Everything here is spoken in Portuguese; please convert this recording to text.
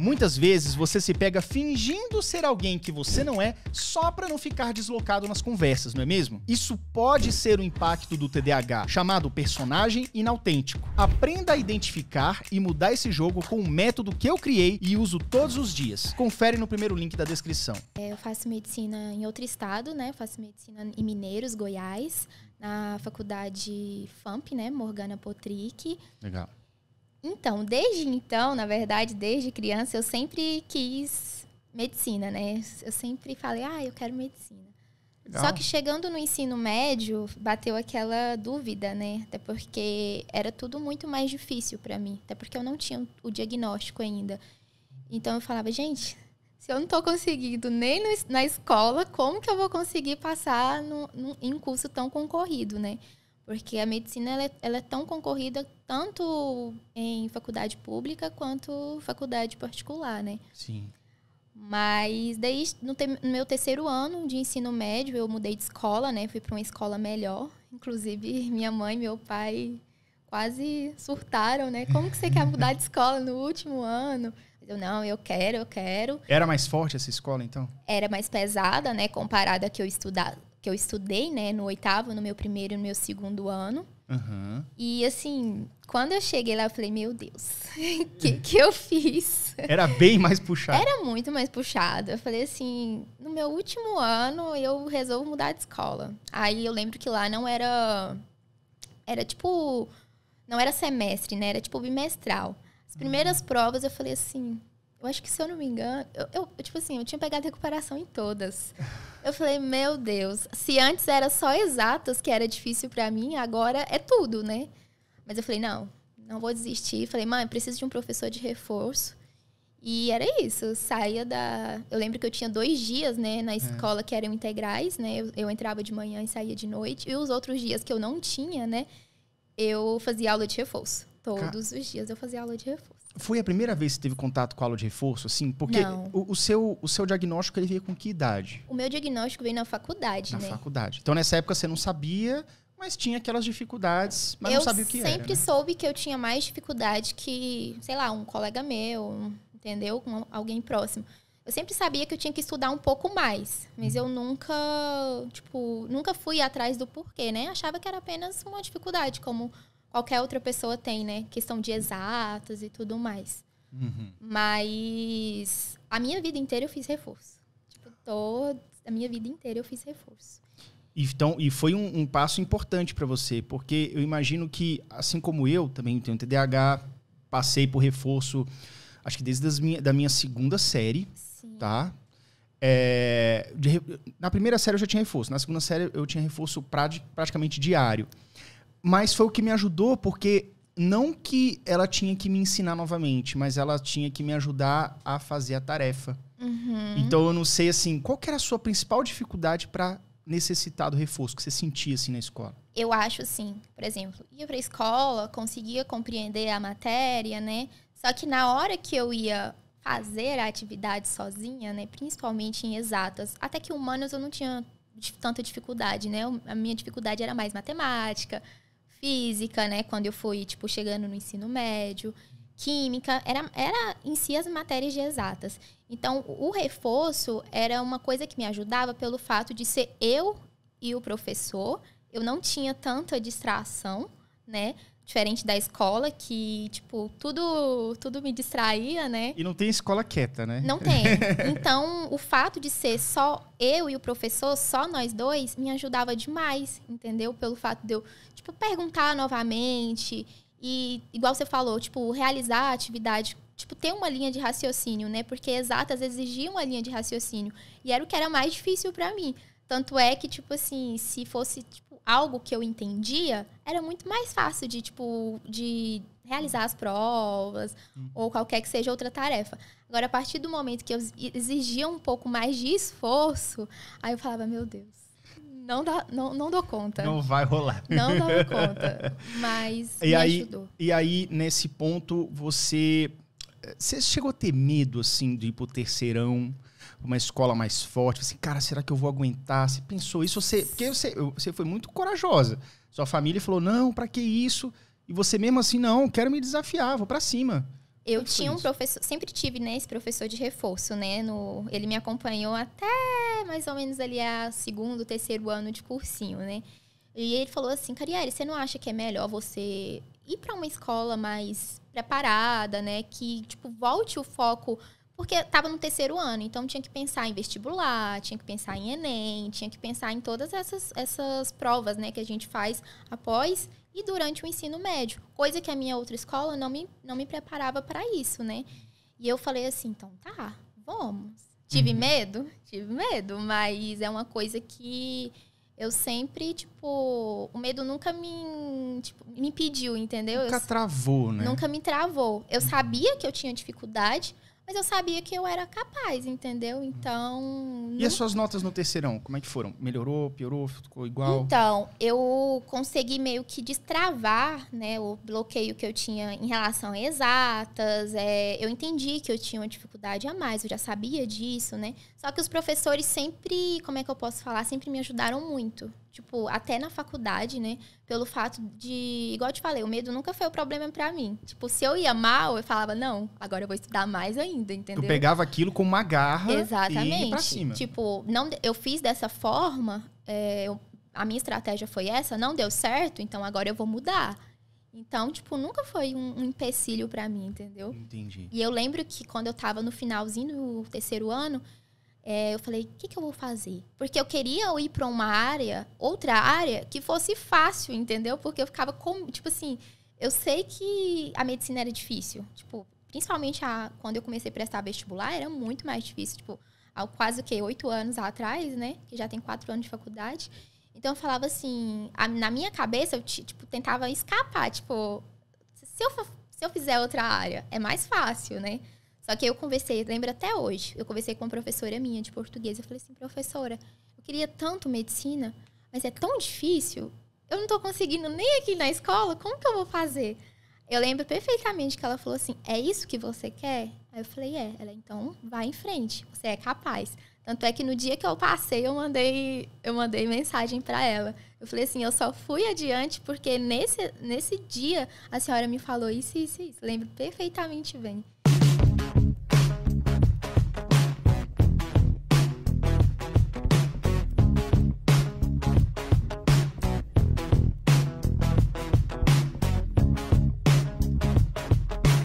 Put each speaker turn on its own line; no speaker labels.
Muitas vezes você se pega fingindo ser alguém que você não é só para não ficar deslocado nas conversas, não é mesmo? Isso pode ser o impacto do TDAH, chamado personagem inautêntico. Aprenda a identificar e mudar esse jogo com o método que eu criei e uso todos os dias. Confere no primeiro link da descrição.
É, eu faço medicina em outro estado, né? Eu faço medicina em Mineiros, Goiás, na faculdade FAMP, né? Morgana Potrick. Legal. Então, desde então, na verdade, desde criança, eu sempre quis medicina, né? Eu sempre falei, ah, eu quero medicina. Legal. Só que chegando no ensino médio, bateu aquela dúvida, né? Até porque era tudo muito mais difícil para mim. Até porque eu não tinha o diagnóstico ainda. Então eu falava, gente, se eu não estou conseguindo nem no, na escola, como que eu vou conseguir passar no, no, em um curso tão concorrido, né? Porque a medicina ela é, ela é, tão concorrida tanto em faculdade pública quanto faculdade particular, né? Sim. Mas daí no, te, no meu terceiro ano de ensino médio eu mudei de escola, né? Fui para uma escola melhor. Inclusive minha mãe e meu pai quase surtaram, né? Como que você quer mudar de escola no último ano? Eu, não, eu quero, eu quero.
Era mais forte essa escola, então?
Era mais pesada, né? Comparada a que eu estudava, que eu estudei, né, no oitavo, no meu primeiro e no meu segundo ano. Uhum. E assim, quando eu cheguei lá, eu falei, meu Deus, o que, que eu fiz? Era
bem mais puxado. Era
muito mais puxado. Eu falei assim, no meu último ano eu resolvo mudar de escola. Aí eu lembro que lá não era. Era tipo. Não era semestre, né? Era tipo bimestral. As primeiras uhum. provas eu falei assim, eu acho que, se eu não me engano, eu, eu, tipo assim, eu tinha pegado recuperação em todas. Eu falei, meu Deus, se antes era só exatas, que era difícil para mim, agora é tudo, né? Mas eu falei, não, não vou desistir. Falei, mãe, preciso de um professor de reforço. E era isso, eu saía da. Eu lembro que eu tinha dois dias, né, na é. escola é. que eram integrais, né? Eu, eu entrava de manhã e saía de noite. E os outros dias que eu não tinha, né, eu fazia aula de reforço. Todos os dias eu fazia aula de reforço.
Foi a primeira vez que você teve contato com aula de reforço, assim? Porque o, o, seu, o seu diagnóstico ele veio com que idade?
O meu diagnóstico veio na faculdade, na né? Na
faculdade. Então nessa época você não sabia,
mas tinha aquelas dificuldades, mas eu não sabia o que era. Eu sempre né? soube que eu tinha mais dificuldade que, sei lá, um colega meu, entendeu? Com alguém próximo. Eu sempre sabia que eu tinha que estudar um pouco mais, mas eu nunca, tipo, nunca fui atrás do porquê, né? Achava que era apenas uma dificuldade, como qualquer outra pessoa tem, né? Questão de exatas e tudo mais. Uhum. Mas a minha vida inteira eu fiz reforço. Tipo, toda a minha vida inteira eu fiz reforço.
Então, e foi um, um passo importante para você, porque eu imagino que, assim como eu, também tenho TDAH, passei por reforço, acho que desde minha, da minha segunda série, Sim. tá? É, de, na primeira série eu já tinha reforço, na segunda série eu tinha reforço pra, praticamente diário. Mas foi o que me ajudou, porque não que ela tinha que me ensinar novamente, mas ela tinha que me ajudar a fazer a tarefa.
Uhum. Então
eu não sei assim, qual era a sua principal dificuldade para necessitar do reforço que você sentia assim na escola?
Eu acho assim, por exemplo, ia para a escola, conseguia compreender a matéria, né? Só que na hora que eu ia fazer a atividade sozinha, né, principalmente em exatas, até que humanas eu não tinha tanta dificuldade, né? A minha dificuldade era mais matemática, física, né? Quando eu fui, tipo, chegando no ensino médio, química, era, era em si as matérias de exatas. Então, o reforço era uma coisa que me ajudava pelo fato de ser eu e o professor. Eu não tinha tanta distração, né? Diferente da escola, que, tipo, tudo, tudo me distraía, né?
E não tem escola quieta, né? Não tem.
Então, o fato de ser só eu e o professor, só nós dois, me ajudava demais, entendeu? Pelo fato de eu, tipo, perguntar novamente. E, igual você falou, tipo, realizar a atividade tipo, ter uma linha de raciocínio, né? Porque exatas exigiam uma linha de raciocínio. E era o que era mais difícil para mim. Tanto é que, tipo assim, se fosse tipo, algo que eu entendia, era muito mais fácil de, tipo, de realizar as provas hum. ou qualquer que seja outra tarefa. Agora, a partir do momento que eu exigia um pouco mais de esforço, aí eu falava, meu Deus, não, dá, não, não dou conta. Não
vai rolar. Não dou conta.
Mas e aí, ajudou.
E aí, nesse ponto, você. Eh, você chegou a ter medo, assim, de ir pro terceirão? uma escola mais forte. Assim, cara, será que eu vou aguentar? Você pensou isso? Você, porque você, você foi muito corajosa. Sua família falou: não, para que isso? E você mesmo assim, não, quero me desafiar, vou para cima.
Eu Como tinha um professor, sempre tive, né, esse professor de reforço, né? No, ele me acompanhou até mais ou menos ali a segundo, terceiro ano de cursinho, né? E ele falou assim, Cariere, você não acha que é melhor você ir para uma escola mais preparada, né? Que, tipo, volte o foco porque estava no terceiro ano, então tinha que pensar em vestibular, tinha que pensar em Enem, tinha que pensar em todas essas, essas provas né, que a gente faz após e durante o ensino médio, coisa que a minha outra escola não me, não me preparava para isso, né? E eu falei assim, então tá, vamos. Tive uhum. medo? Tive medo, mas é uma coisa que eu sempre, tipo, o medo nunca me, tipo, me impediu, entendeu? Nunca eu, travou, né? Nunca me travou. Eu sabia que eu tinha dificuldade, mas eu sabia que eu era capaz, entendeu? Então. E as suas
notas no terceirão, como é que foram? Melhorou, piorou, ficou igual?
Então, eu consegui meio que destravar né, o bloqueio que eu tinha em relação a exatas. É, eu entendi que eu tinha uma dificuldade a mais, eu já sabia disso, né? Só que os professores sempre, como é que eu posso falar, sempre me ajudaram muito tipo, até na faculdade, né? Pelo fato de, igual eu te falei, o medo nunca foi o problema para mim. Tipo, se eu ia mal, eu falava, não, agora eu vou estudar mais ainda, entendeu? Tu pegava
aquilo com uma garra Exatamente. e ia pra cima.
Tipo, não, eu fiz dessa forma, é, eu, a minha estratégia foi essa, não deu certo, então agora eu vou mudar. Então, tipo, nunca foi um, um empecilho para mim, entendeu? Entendi. E eu lembro que quando eu tava no finalzinho do terceiro ano, é, eu falei, o que, que eu vou fazer? Porque eu queria ir para uma área, outra área, que fosse fácil, entendeu? Porque eu ficava com, tipo assim, eu sei que a medicina era difícil, tipo, principalmente a, quando eu comecei a prestar vestibular, era muito mais difícil, tipo, há quase o quê? Oito anos atrás, né? Que já tem quatro anos de faculdade. Então eu falava assim, a, na minha cabeça eu tipo, tentava escapar, tipo, se eu, se eu fizer outra área, é mais fácil, né? Só que eu conversei, lembro até hoje, eu conversei com uma professora minha de português. Eu falei assim, professora, eu queria tanto medicina, mas é tão difícil. Eu não tô conseguindo nem aqui na escola, como que eu vou fazer? Eu lembro perfeitamente que ela falou assim: é isso que você quer? Aí eu falei: é. Ela, então vai em frente, você é capaz. Tanto é que no dia que eu passei, eu mandei, eu mandei mensagem para ela. Eu falei assim: eu só fui adiante porque nesse, nesse dia a senhora me falou isso, isso, isso. Lembro perfeitamente bem.